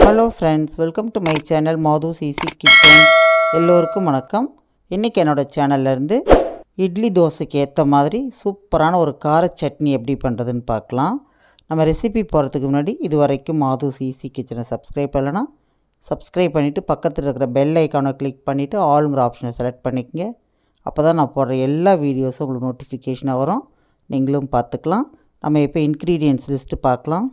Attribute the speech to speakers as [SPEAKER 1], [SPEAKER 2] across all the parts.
[SPEAKER 1] hello friends welcome to my channel Madhu easy kitchen எல்லோருக்கும் வணக்கம் இன்றைக்கி என்னோடய சேனல்லேருந்து இட்லி தோசைக்கு ஏற்ற மாதிரி சூப்பரான ஒரு கார சட்னி எப்படி பண்ணுறதுன்னு பார்க்கலாம் நம்ம ரெசிபி போகிறதுக்கு முன்னாடி இது வரைக்கும் மாது சிசி கிச்சனை சப்ஸ்கிரைப் பண்ணலைன்னா சப்ஸ்கிரைப் பண்ணிவிட்டு பக்கத்தில் இருக்கிற பெல் ஐக்கானை கிளிக் பண்ணிவிட்டு ஆளுங்கிற ஆப்ஷனை செலக்ட் பண்ணிக்கங்க அப்போ தான் நான் போடுற எல்லா வீடியோஸும் உங்களுக்கு நோட்டிஃபிகேஷனாக வரும் நீங்களும் பார்த்துக்கலாம் நம்ம இப்போ இன்க்ரீடியன்ஸ் லிஸ்ட்டு பார்க்கலாம்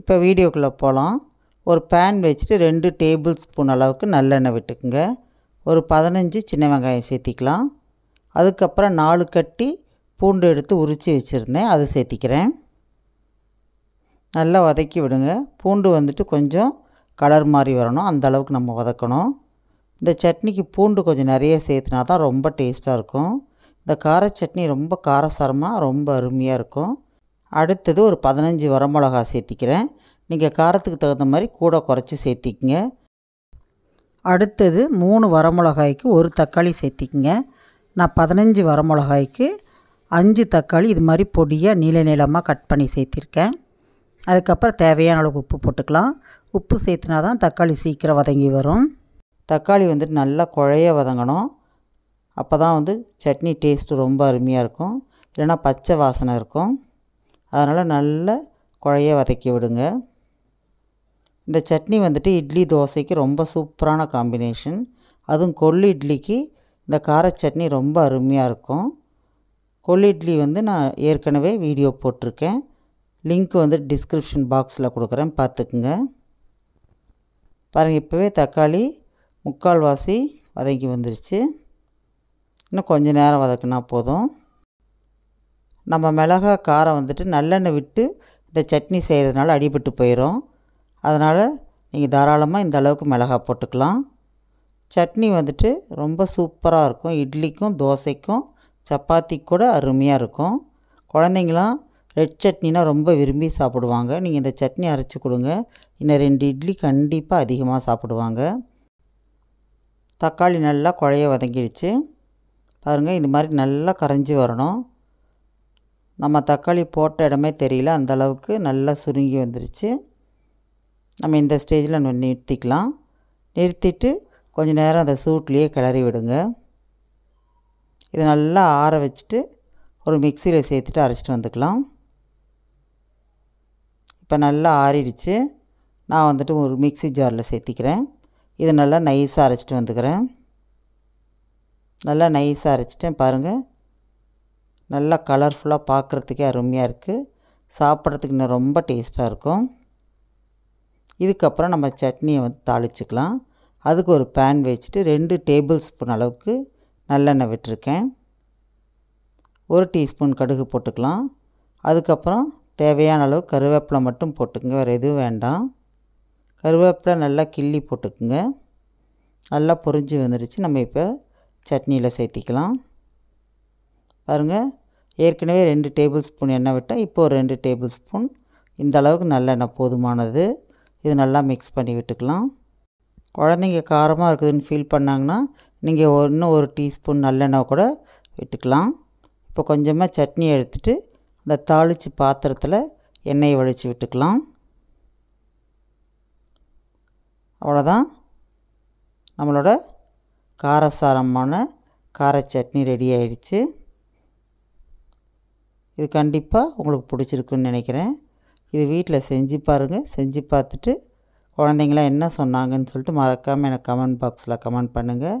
[SPEAKER 1] இப்போ வீடியோக்குள்ளே போகலாம் ஒரு பேன் வச்சுட்டு ரெண்டு டேபிள் ஸ்பூன் அளவுக்கு நல்லெண்ணெய் விட்டுக்குங்க ஒரு பதினஞ்சு சின்ன வெங்காயம் சேர்த்திக்கலாம் அதுக்கப்புறம் நாலு கட்டி பூண்டு எடுத்து உரித்து வச்சுருந்தேன் அது சேர்த்திக்கிறேன் நல்லா வதக்கி விடுங்க பூண்டு வந்துட்டு கொஞ்சம் கலர் மாதிரி வரணும் அந்த அளவுக்கு நம்ம வதக்கணும் இந்த சட்னிக்கு பூண்டு கொஞ்சம் நிறைய சேர்த்துனா தான் ரொம்ப டேஸ்ட்டாக இருக்கும் இந்த கார சட்னி ரொம்ப காரசாரமாக ரொம்ப அருமையாக இருக்கும் அடுத்தது ஒரு பதினஞ்சு வரமிளகா சேர்த்திக்கிறேன் நீங்கள் காரத்துக்கு தகுந்த மாதிரி கூட குறைச்சி சேர்த்திக்கங்க அடுத்தது மூணு வரமிளகாய்க்கு ஒரு தக்காளி சேர்த்திக்கங்க நான் பதினஞ்சு வரமிளகாய்க்கு அஞ்சு தக்காளி இது மாதிரி பொடியாக நீள நீளமாக கட் பண்ணி சேர்த்திருக்கேன் அதுக்கப்புறம் தேவையான அளவுக்கு உப்பு போட்டுக்கலாம் உப்பு சேர்த்துனா தான் தக்காளி சீக்கிரம் வதங்கி வரும் தக்காளி வந்துட்டு நல்லா குழைய வதங்கணும் அப்போ தான் வந்து சட்னி டேஸ்ட்டு ரொம்ப அருமையாக இருக்கும் இல்லைனா பச்சை வாசனை இருக்கும் அதனால் நல்ல குழைய வதக்கி விடுங்க இந்த சட்னி வந்துட்டு இட்லி தோசைக்கு ரொம்ப சூப்பரான காம்பினேஷன் அதுவும் கொள்ளு இட்லிக்கு இந்த கார சட்னி ரொம்ப அருமையாக இருக்கும் கொள்ளு இட்லி வந்து நான் ஏற்கனவே வீடியோ போட்டிருக்கேன் லிங்க் வந்து டிஸ்கிரிப்ஷன் பாக்ஸில் கொடுக்குறேன் பார்த்துக்குங்க பாருங்கள் இப்போவே தக்காளி முக்கால்வாசி வதக்கி வந்துருச்சு இன்னும் கொஞ்சம் நேரம் வதக்குனா போதும் நம்ம மிளகா காரம் வந்துட்டு நல்லெண்ணெய் விட்டு இந்த சட்னி செய்கிறதுனால அடிபட்டு போயிடும் அதனால் நீங்கள் தாராளமாக இந்த அளவுக்கு மிளகா போட்டுக்கலாம் சட்னி வந்துட்டு ரொம்ப சூப்பராக இருக்கும் இட்லிக்கும் தோசைக்கும் சப்பாத்தி கூட அருமையாக இருக்கும் குழந்தைங்களாம் ரெட் சட்னினா ரொம்ப விரும்பி சாப்பிடுவாங்க நீங்கள் இந்த சட்னி அரைச்சி கொடுங்க இன்னும் ரெண்டு இட்லி கண்டிப்பாக அதிகமாக சாப்பிடுவாங்க தக்காளி நல்லா குழைய வதங்கிடுச்சு பாருங்கள் இந்த மாதிரி நல்லா கரைஞ்சி வரணும் நம்ம தக்காளி போட்ட இடமே தெரியல அந்தளவுக்கு நல்லா சுருங்கி வந்துருச்சு நம்ம இந்த ஸ்டேஜில் நம்ம நிறுத்திக்கலாம் நிறுத்திட்டு கொஞ்சம் நேரம் அந்த சூட்லேயே கிளறி விடுங்க இது நல்லா ஆற வச்சுட்டு ஒரு மிக்சியில் சேர்த்துட்டு அரைச்சிட்டு வந்துக்கலாம் இப்போ நல்லா ஆறிடுச்சு நான் வந்துட்டு ஒரு மிக்சி ஜாரில் சேர்த்திக்கிறேன் இது நல்லா நைஸாக அரைச்சிட்டு வந்துக்கிறேன் நல்லா நைஸாக அரைச்சிட்டேன் பாருங்கள் நல்லா கலர்ஃபுல்லாக பார்க்குறதுக்கே அருமையாக இருக்குது சாப்பிட்றதுக்கு இன்னும் ரொம்ப டேஸ்ட்டாக இருக்கும் இதுக்கப்புறம் நம்ம சட்னியை வந்து தாளிச்சுக்கலாம் அதுக்கு ஒரு பேன் வச்சுட்டு ரெண்டு டேபிள் ஸ்பூன் அளவுக்கு நல்லெண்ணெய் விட்டுருக்கேன் ஒரு டீஸ்பூன் கடுகு போட்டுக்கலாம் அதுக்கப்புறம் தேவையான அளவு கருவேப்பிலை மட்டும் போட்டுக்கோங்க வேறு எதுவும் வேண்டாம் கருவேப்பிலை நல்லா கிள்ளி போட்டுக்குங்க நல்லா பொறிஞ்சி வந்துடுச்சு நம்ம இப்போ சட்னியில் சேர்த்திக்கலாம் பாருங்கள் ஏற்கனவே ரெண்டு டேபிள் ஸ்பூன் எண்ணெய் விட்டால் இப்போது ரெண்டு டேபிள் ஸ்பூன் இந்த அளவுக்கு நல்லெண்ணெய் போதுமானது இது நல்லா மிக்ஸ் பண்ணி விட்டுக்கலாம் குழந்தைங்க காரமாக இருக்குதுன்னு ஃபீல் பண்ணாங்கன்னா நீங்கள் இன்னும் ஒரு டீஸ்பூன் நல்லெண்ணெய் கூட விட்டுக்கலாம் இப்போ கொஞ்சமாக சட்னி எடுத்துகிட்டு அந்த தாளித்து பாத்திரத்தில் எண்ணெயை வடித்து விட்டுக்கலாம் அவ்வளோதான் நம்மளோட காரசாரமான கார சட்னி ரெடி ஆயிடுச்சு இது கண்டிப்பாக உங்களுக்கு பிடிச்சிருக்குன்னு நினைக்கிறேன் இது வீட்டில் செஞ்சு பாருங்கள் செஞ்சு பார்த்துட்டு குழந்தைங்களாம் என்ன சொன்னாங்கன்னு சொல்லிட்டு மறக்காமல் எனக்கு கமெண்ட் பாக்ஸில் கமெண்ட் பண்ணுங்கள்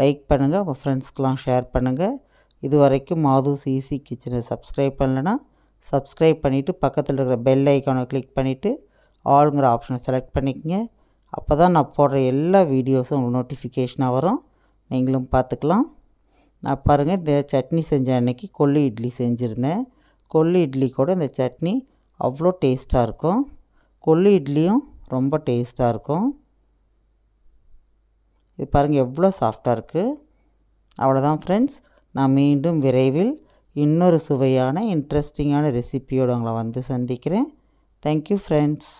[SPEAKER 1] லைக் பண்ணுங்கள் உங்கள் ஃப்ரெண்ட்ஸ்க்கெலாம் ஷேர் பண்ணுங்கள் இது வரைக்கும் மாதூஸ் ஈஸி கிச்சனை சப்ஸ்கிரைப் பண்ணலன்னா சப்ஸ்கிரைப் பண்ணிவிட்டு பக்கத்தில் இருக்கிற பெல் ஐக்கானை கிளிக் பண்ணிவிட்டு ஆளுங்கிற ஆப்ஷனை செலக்ட் பண்ணிக்கோங்க அப்போ தான் நான் போடுற எல்லா வீடியோஸும் உங்களுக்கு நோட்டிஃபிகேஷனாக வரும் நீங்களும் பார்த்துக்கலாம் நான் பாருங்கள் இந்த சட்னி செஞ்ச அன்னைக்கு கொல்லி இட்லி செஞ்சுருந்தேன் கொல்லி இட்லி கூட இந்த சட்னி அவ்வளோ டேஸ்ட்டாக இருக்கும் கொல்லி இட்லியும் ரொம்ப டேஸ்ட்டாக இருக்கும் இது பாருங்கள் எவ்வளோ சாஃப்டாக இருக்குது அவ்வளோதான் ஃப்ரெண்ட்ஸ் நான் மீண்டும் விரைவில் இன்னொரு சுவையான இன்ட்ரெஸ்டிங்கான ரெசிப்பியோட உங்களை வந்து சந்திக்கிறேன் தேங்க்யூ ஃப்ரெண்ட்ஸ்